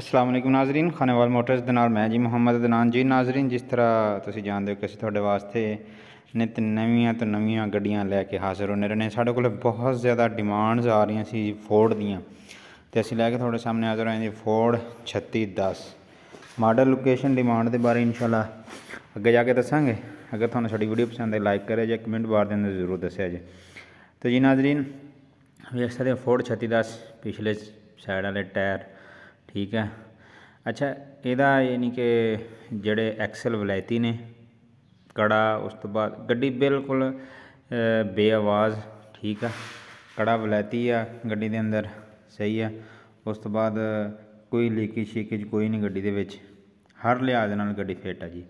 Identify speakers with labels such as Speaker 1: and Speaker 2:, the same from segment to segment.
Speaker 1: असलम नाजरीन खानेवाल मोटर्स ਦੇ ਨਾਲ ਮੈਂ ਜੀ ਮੁਹੰਮਦ ਅਦਨਾਨ ਜੀ ਨਾਜ਼ਰੀਨ ਜਿਸ ਤਰ੍ਹਾਂ ਤੁਸੀਂ ਜਾਣਦੇ ਹੋ ਕਿ ਅਸੀਂ ਤੁਹਾਡੇ ਵਾਸਤੇ ਨਿਤ ਨਵੀਆਂ ਤੋਂ ਨਵੀਆਂ ਗੱਡੀਆਂ ਲੈ ਕੇ ਹਾਜ਼ਰ ਹੋਣੇ ਰਹੇ ਨੇ ਸਾਡੇ ਕੋਲ ਬਹੁਤ ਜ਼ਿਆਦਾ ਡਿਮਾਂਡਸ ਆ ਰਹੀਆਂ ਸੀ ਫੋਰਡ ਦੀਆਂ ਤੇ ਅਸੀਂ ਲੈ ਕੇ ਤੁਹਾਡੇ ਸਾਹਮਣੇ ਹਾਜ਼ਰ ਹੋਏ ਜੀ ਫੋਰਡ 3610 ਮਾਡਲ ਲੋਕੇਸ਼ਨ ਡਿਮਾਂਡ ਦੇ ਬਾਰੇ ਇਨਸ਼ਾਅੱਲਾ ਅੱਗੇ ਜਾ ਕੇ ਦੱਸਾਂਗੇ ਅਗਰ ਤੁਹਾਨੂੰ ਸਾਡੀ ਵੀਡੀਓ ਪਸੰਦ ਆਏ ਲਾਈਕ ਕਰਿਓ ਜਾਂ ਕਮੈਂਟ ਬਾਰ ਦੇ ਅੰਦਰ ਜ਼ਰੂਰ ਦੱਸਿਆ ਜੀ ਤੇ ਜੀ ਨਾਜ਼ਰੀਨ ਵੇਖ ਸਕਦੇ ਹੋ ਫੋਰਡ 3610 ਪਿਛਲੇ ਸਾਈਡ ਵਾਲੇ ਟਾਇਰ ਠੀਕ ਹੈ ਅੱਛਾ ਇਹਦਾ ਯਾਨੀ ਕਿ ਜਿਹੜੇ ਐਕਸਲ ਵਲੈਤੀ ਨੇ ਕੜਾ ਉਸ ਤੋਂ ਬਾਅਦ ਗੱਡੀ ਬਿਲਕੁਲ ਬੇਆਵਾਜ਼ ਠੀਕ ਆ ਕੜਾ ਵਲੈਤੀ ਆ ਗੱਡੀ ਦੇ ਅੰਦਰ ਸਹੀ ਆ ਉਸ ਤੋਂ ਬਾਅਦ ਕੋਈ ਲੀਕੇਜ ਸ਼ੀਕੇਜ ਕੋਈ ਨਹੀਂ ਗੱਡੀ ਦੇ ਵਿੱਚ ਹਰ ਲਿਹਾਜ਼ ਨਾਲ ਗੱਡੀ ਫਿੱਟ ਆ ਜੀ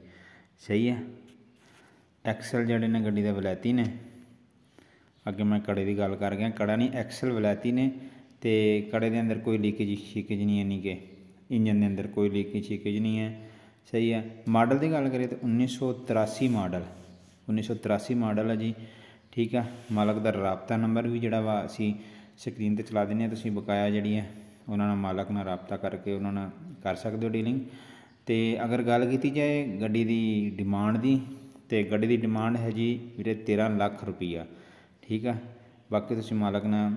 Speaker 1: ਸਹੀ ਆ ਐਕਸਲ ਜਿਹੜੇ ਨੇ ਗੱਡੀ ਦੇ ਵਲੈਤੀ ਨੇ ਅੱਗੇ ਮੈਂ ਕੜੇ ਦੀ ਗੱਲ ਕਰ ਗਿਆ ਕੜਾ ਨਹੀਂ ਐਕਸਲ ਵਲੈਤੀ ਨੇ ਤੇ ਕੜੇ ਦੇ ਅੰਦਰ ਕੋਈ ਲੀਕੇਜ ਸ਼ੀਕੇਜ ਨਹੀਂ ਹੈ ਕਿ ਇੰਜਨ ਦੇ ਅੰਦਰ ਕੋਈ ਲੀਕੇਜ ਸ਼ੀਕੇਜ ਨਹੀਂ ਹੈ ਸਹੀ ਹੈ ਮਾਡਲ ਦੀ ਗੱਲ ਕਰੀਏ ਤਾਂ 1983 ਮਾਡਲ 1983 ਮਾਡਲ ਹੈ ਜੀ ਠੀਕ ਹੈ ਮਾਲਕ ਦਾ ਰਾਬਤਾ ਨੰਬਰ ਵੀ ਜਿਹੜਾ ਵਾ ਅਸੀਂ ਸਕਰੀਨ ਤੇ ਚਲਾ ਦਿੰਨੇ ਆ ਤੁਸੀਂ ਬਕਾਇਆ ਜਿਹੜੀ ਹੈ ਉਹਨਾਂ ਨਾਲ ਮਾਲਕ ਨਾਲ ਰਾਬਤਾ ਕਰਕੇ ਉਹਨਾਂ ਨਾਲ ਕਰ ਸਕਦੇ ਹੋ ਡੀਲਿੰਗ ਤੇ ਅਗਰ ਗੱਲ ਕੀਤੀ ਜਾਏ ਗੱਡੀ ਦੀ ਡਿਮਾਂਡ ਦੀ ਤੇ ਗੱਡੀ ਦੀ ਡਿਮਾਂਡ ਹੈ ਜੀ ਵੀਰੇ 13 ਲੱਖ ਰੁਪਈਆ ਠੀਕ ਆ ਬਾਕੀ ਤੁਸੀਂ ਮਾਲਕ ਨਾਲ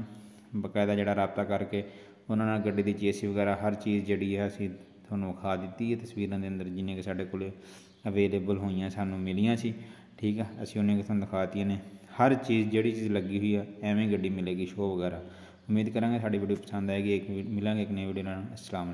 Speaker 1: ਬਕਾਇਦਾ ਜਿਹੜਾ ਰਾਬਤਾ ਕਰਕੇ ਉਹਨਾਂ ਨਾਲ ਗੱਡੀ ਦੀ ਜੀਐਸਟੀ ਵਗੈਰਾ ਹਰ ਚੀਜ਼ ਜਿਹੜੀ ਹੈ ਅਸੀਂ ਤੁਹਾਨੂੰ ਖਾ ਦਿੱਤੀ ਹੈ ਤਸਵੀਰਾਂ ਦੇ ਅੰਦਰ ਜਿੰਨੇ ਕਿ ਸਾਡੇ ਕੋਲੇ ਅਵੇਲੇਬਲ ਹੋਈਆਂ ਸਾਨੂੰ ਮਿਲੀਆਂ ਸੀ ਠੀਕ ਆ ਅਸੀਂ ਉਹਨੇ ਕਿ ਤੁਹਾਨੂੰ ਦਿਖਾਤੀਆਂ ਨੇ ਹਰ ਚੀਜ਼ ਜਿਹੜੀ ਚੀਜ਼ ਲੱਗੀ ਹੋਈ ਆ ਐਵੇਂ ਗੱਡੀ ਮਿਲੇਗੀ ਸ਼ੋਅ ਵਗੈਰਾ ਉਮੀਦ ਕਰਾਂਗੇ ਸਾਡੀ ਵੀਡੀਓ ਪਸੰਦ ਆਏਗੀ ਇੱਕ ਮਿਲਾਂਗੇ ਇੱਕ ਨਵੀਂ ਵੀਡੀਓ ਨਾਲ ਅਸਲਾਮ